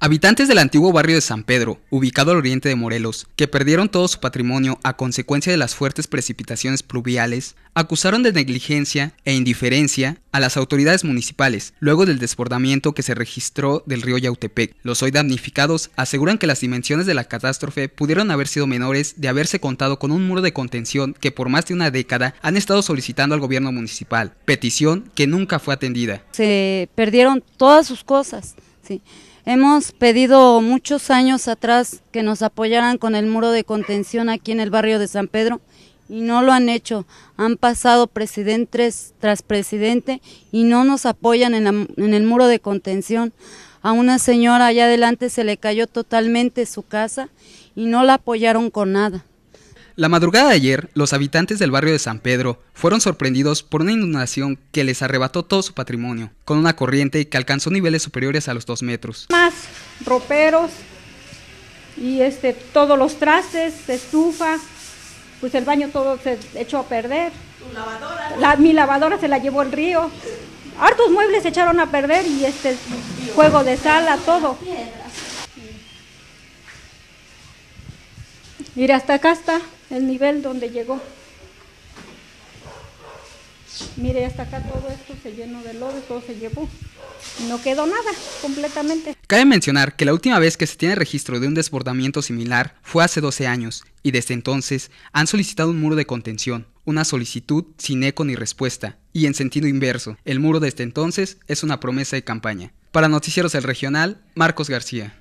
Habitantes del antiguo barrio de San Pedro, ubicado al oriente de Morelos, que perdieron todo su patrimonio a consecuencia de las fuertes precipitaciones pluviales, acusaron de negligencia e indiferencia a las autoridades municipales luego del desbordamiento que se registró del río Yautepec. Los hoy damnificados aseguran que las dimensiones de la catástrofe pudieron haber sido menores de haberse contado con un muro de contención que por más de una década han estado solicitando al gobierno municipal, petición que nunca fue atendida. Se perdieron todas sus cosas, sí. Hemos pedido muchos años atrás que nos apoyaran con el muro de contención aquí en el barrio de San Pedro y no lo han hecho. Han pasado presidentes tras presidente y no nos apoyan en, en el muro de contención. A una señora allá adelante se le cayó totalmente su casa y no la apoyaron con nada. La madrugada de ayer, los habitantes del barrio de San Pedro fueron sorprendidos por una inundación que les arrebató todo su patrimonio, con una corriente que alcanzó niveles superiores a los 2 metros. Más roperos y este, todos los trastes, estufa, pues el baño todo se echó a perder. mi lavadora se la llevó el río. Hartos muebles se echaron a perder y este juego de sala, todo. mire hasta acá está el nivel donde llegó. Mire, hasta acá todo esto se llenó de lodo, todo se llevó. No quedó nada completamente. Cabe mencionar que la última vez que se tiene registro de un desbordamiento similar fue hace 12 años y desde entonces han solicitado un muro de contención, una solicitud sin eco ni respuesta y en sentido inverso. El muro desde entonces es una promesa de campaña. Para Noticieros El Regional, Marcos García.